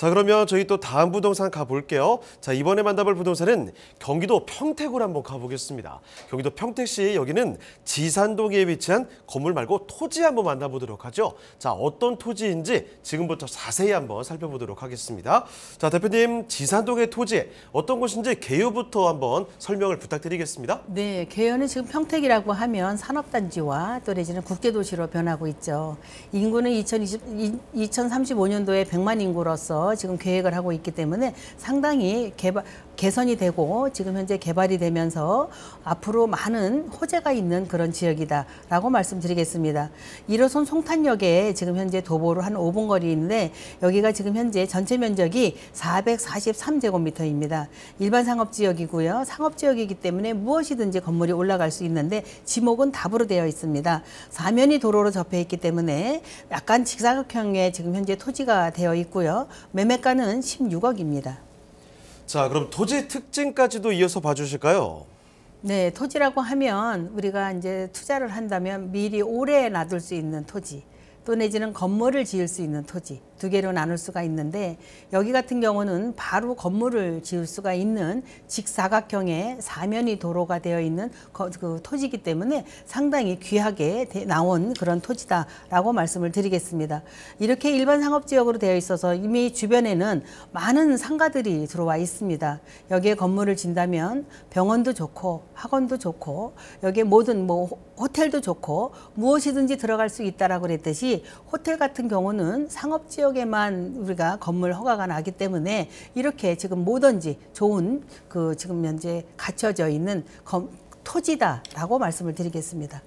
자 그러면 저희 또 다음 부동산 가볼게요. 자 이번에 만나볼 부동산은 경기도 평택으로 한번 가보겠습니다. 경기도 평택시 여기는 지산동에 위치한 건물 말고 토지 한번 만나보도록 하죠. 자 어떤 토지인지 지금부터 자세히 한번 살펴보도록 하겠습니다. 자 대표님 지산동의 토지 어떤 곳인지 개요부터 한번 설명을 부탁드리겠습니다. 네 개요는 지금 평택이라고 하면 산업단지와 또 내지는 국제도시로 변하고 있죠. 인구는 2020, 2035년도에 100만 인구로서 지금 계획을 하고 있기 때문에 상당히 개발 개선이 되고 지금 현재 개발이 되면서 앞으로 많은 호재가 있는 그런 지역이다라고 말씀드리겠습니다. 1호선 송탄역에 지금 현재 도보로 한 5분 거리인데 여기가 지금 현재 전체 면적이 443제곱미터입니다. 일반 상업지역이고요. 상업지역이기 때문에 무엇이든지 건물이 올라갈 수 있는데 지목은 답으로 되어 있습니다. 사면이 도로로 접해 있기 때문에 약간 직사각형의 지금 현재 토지가 되어 있고요. 매매가는 16억입니다. 자, 그럼 토지 특징까지도 이어서 봐주실까요? 네, 토지라고 하면 우리가 이제 투자를 한다면 미리 오래 놔둘 수 있는 토지, 또 내지는 건물을 지을 수 있는 토지, 두 개로 나눌 수가 있는데 여기 같은 경우는 바로 건물을 지을 수가 있는 직사각형의 사면이 도로가 되어 있는 그 토지이기 때문에 상당히 귀하게 나온 그런 토지다라고 말씀을 드리겠습니다. 이렇게 일반 상업지역으로 되어 있어서 이미 주변에는 많은 상가들이 들어와 있습니다. 여기에 건물을 진다면 병원도 좋고 학원도 좋고 여기에 모든 뭐 호텔도 좋고 무엇이든지 들어갈 수 있다라고 그랬듯이 호텔 같은 경우는 상업지역 쪽에만 우리가 건물 허가가 나기 때문에 이렇게 지금 뭐든지 좋은 그 지금 현재 갖춰져 있는 검, 토지다라고 말씀을 드리겠습니다.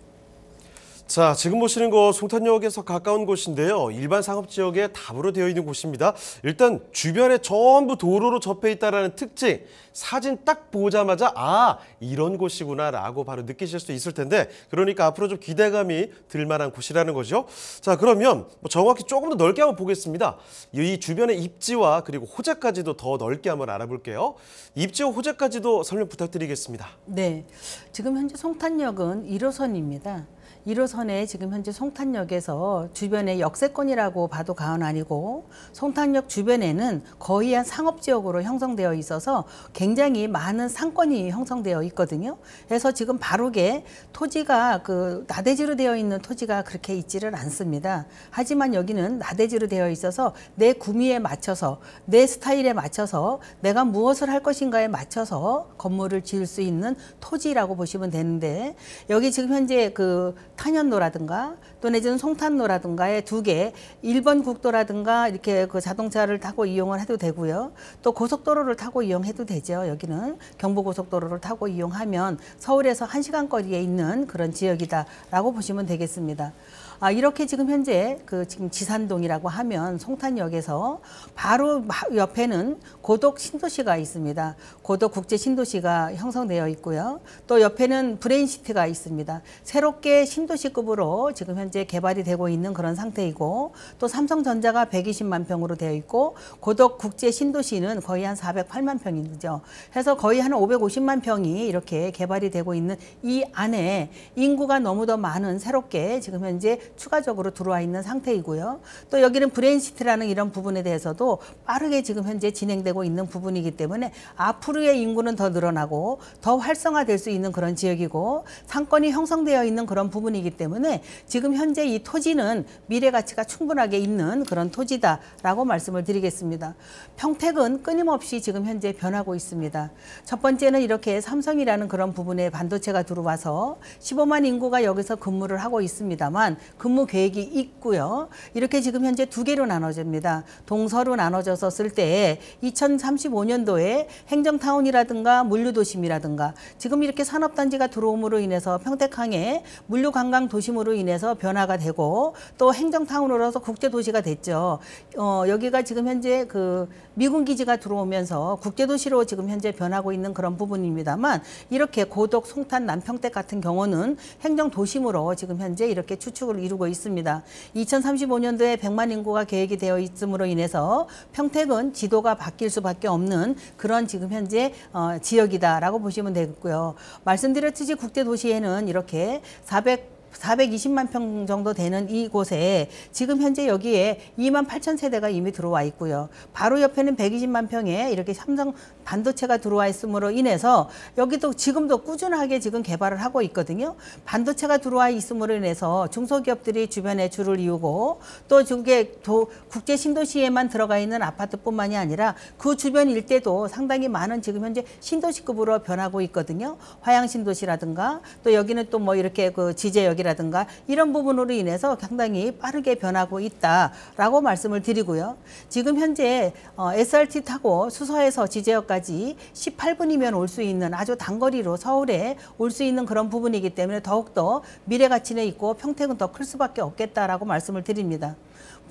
자, 지금 보시는 곳 송탄역에서 가까운 곳인데요. 일반 상업지역에 답으로 되어 있는 곳입니다. 일단 주변에 전부 도로로 접해 있다는 특징, 사진 딱 보자마자 아, 이런 곳이구나 라고 바로 느끼실 수 있을 텐데 그러니까 앞으로 좀 기대감이 들만한 곳이라는 거죠. 자, 그러면 뭐 정확히 조금 더 넓게 한번 보겠습니다. 이 주변의 입지와 그리고 호재까지도 더 넓게 한번 알아볼게요. 입지와 호재까지도 설명 부탁드리겠습니다. 네, 지금 현재 송탄역은 1호선입니다. 1호선에 지금 현재 송탄역에서 주변에 역세권이라고 봐도 과언 아니고 송탄역 주변에는 거의 한 상업지역으로 형성되어 있어서 굉장히 많은 상권이 형성되어 있거든요. 그래서 지금 바로게 토지가 그 나대지로 되어 있는 토지가 그렇게 있지를 않습니다. 하지만 여기는 나대지로 되어 있어서 내 구미에 맞춰서 내 스타일에 맞춰서 내가 무엇을 할 것인가에 맞춰서 건물을 지을 수 있는 토지라고 보시면 되는데 여기 지금 현재 그 탄현로라든가 또 내지는 송탄로라든가의 두 개, 1번 국도라든가 이렇게 그 자동차를 타고 이용을 해도 되고요. 또 고속도로를 타고 이용해도 되죠. 여기는 경부고속도로를 타고 이용하면 서울에서 한시간 거리에 있는 그런 지역이다라고 보시면 되겠습니다. 아, 이렇게 지금 현재 그 지금 지산동이라고 하면 송탄역에서 바로 옆에는 고덕 신도시가 있습니다. 고덕 국제 신도시가 형성되어 있고요. 또 옆에는 브레인시티가 있습니다. 새롭게 신도시급으로 지금 현재 개발이 되고 있는 그런 상태이고 또 삼성전자가 120만 평으로 되어 있고 고덕 국제 신도시는 거의 한 408만 평이죠. 해서 거의 한 550만 평이 이렇게 개발이 되고 있는 이 안에 인구가 너무 더 많은 새롭게 지금 현재 추가적으로 들어와 있는 상태이고요. 또 여기는 브레인시티라는 이런 부분에 대해서도 빠르게 지금 현재 진행되고 있는 부분이기 때문에 앞으로의 인구는 더 늘어나고 더 활성화될 수 있는 그런 지역이고 상권이 형성되어 있는 그런 부분이기 때문에 지금 현재 이 토지는 미래 가치가 충분하게 있는 그런 토지다라고 말씀을 드리겠습니다. 평택은 끊임없이 지금 현재 변하고 있습니다. 첫 번째는 이렇게 삼성이라는 그런 부분에 반도체가 들어와서 15만 인구가 여기서 근무를 하고 있습니다만 근무 계획이 있고요. 이렇게 지금 현재 두 개로 나눠집니다. 동서로 나눠져서 쓸 때 2035년도에 행정타운이라든가 물류도심이라든가 지금 이렇게 산업단지가 들어옴으로 인해서 평택항에 물류관광 도심으로 인해서 변화가 되고 또 행정타운으로서 국제도시가 됐죠. 어, 여기가 지금 현재 그 미군 기지가 들어오면서 국제도시로 지금 현재 변하고 있는 그런 부분입니다만 이렇게 고덕, 송탄, 남평택 같은 경우는 행정도심으로 지금 현재 이렇게 추측을 이루고 있습니다. 2035년도에 100만 인구가 계획이 되어 있음으로 인해서 평택은 지도가 바뀔 수밖에 없는 그런 지금 현재 어, 지역이다라고 보시면 되겠고요. 말씀드렸듯이 국제도시에는 이렇게 400 420만 평 정도 되는 이곳에 지금 현재 여기에 2만 8천 세대가 이미 들어와 있고요. 바로 옆에는 120만 평에 이렇게 삼성 반도체가 들어와 있음으로 인해서 여기도 지금도 꾸준하게 지금 개발을 하고 있거든요. 반도체가 들어와 있음으로 인해서 중소기업들이 주변에 줄을 이우고 또 중계 도, 국제 신도시에만 들어가 있는 아파트뿐만이 아니라 그 주변 일대도 상당히 많은 지금 현재 신도시급으로 변하고 있거든요. 화양 신도시라든가 또 여기는 또 뭐 이렇게 그지제 여기 전략이라든가 이런 부분으로 인해서 상당히 빠르게 변하고 있다라고 말씀을 드리고요. 지금 현재 SRT 어, 타고 수서에서 지제역까지 18분이면 올 수 있는 아주 단거리로 서울에 올 수 있는 그런 부분이기 때문에 더욱더 미래 가치는 있고 평택은 더 클 수밖에 없겠다라고 말씀을 드립니다.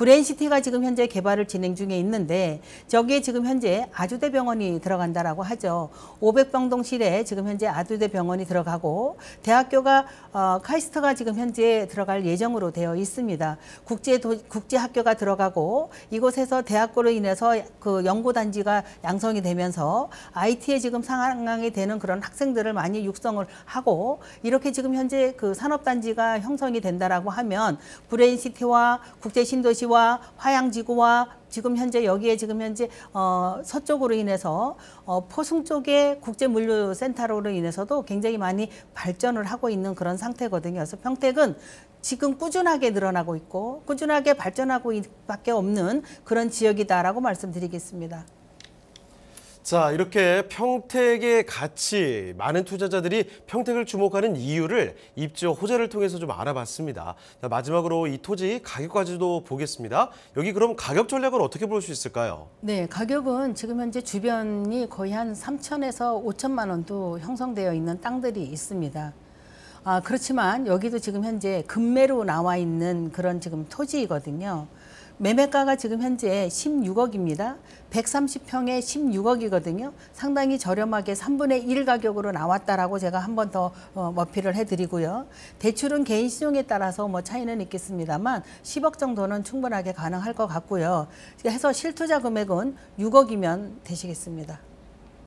브레인시티가 지금 현재 개발을 진행 중에 있는데 저기에 지금 현재 아주대 병원이 들어간다라고 하죠. 500병동실에 지금 현재 아주대 병원이 들어가고 대학교가 어, 카이스트가 지금 현재 들어갈 예정으로 되어 있습니다. 국제 도, 국제 학교가 들어가고 이곳에서 대학교로 인해서 그 연구 단지가 양성이 되면서 IT에 지금 상황이 되는 그런 학생들을 많이 육성을 하고 이렇게 지금 현재 그 산업 단지가 형성이 된다라고 하면 브레인시티와 국제 신도시 서해와 화양지구와 지금 현재 여기에 지금 현재 어, 서쪽으로 인해서 어, 포승 쪽에 국제물류센터로 인해서도 굉장히 많이 발전을 하고 있는 그런 상태거든요. 그래서 평택은 지금 꾸준하게 늘어나고 있고 꾸준하게 발전하고 밖에 없는 그런 지역이다라고 말씀드리겠습니다. 자, 이렇게 평택에 같이 많은 투자자들이 평택을 주목하는 이유를 입주 호재를 통해서 좀 알아봤습니다. 자, 마지막으로 이 토지 가격까지도 보겠습니다. 여기 그럼 가격 전략을 어떻게 볼 수 있을까요? 네, 가격은 지금 현재 주변이 거의 한 3천에서 5천만 원도 형성되어 있는 땅들이 있습니다. 아, 그렇지만 여기도 지금 현재 금매로 나와 있는 그런 지금 토지이거든요. 매매가가 지금 현재 16억입니다. 130평에 16억이거든요. 상당히 저렴하게 3분의 1 가격으로 나왔다라고 제가 한 번 더 어, 어필을 해드리고요. 대출은 개인 신용에 따라서 뭐 차이는 있겠습니다만 10억 정도는 충분하게 가능할 것 같고요. 해서 실투자 금액은 6억이면 되시겠습니다.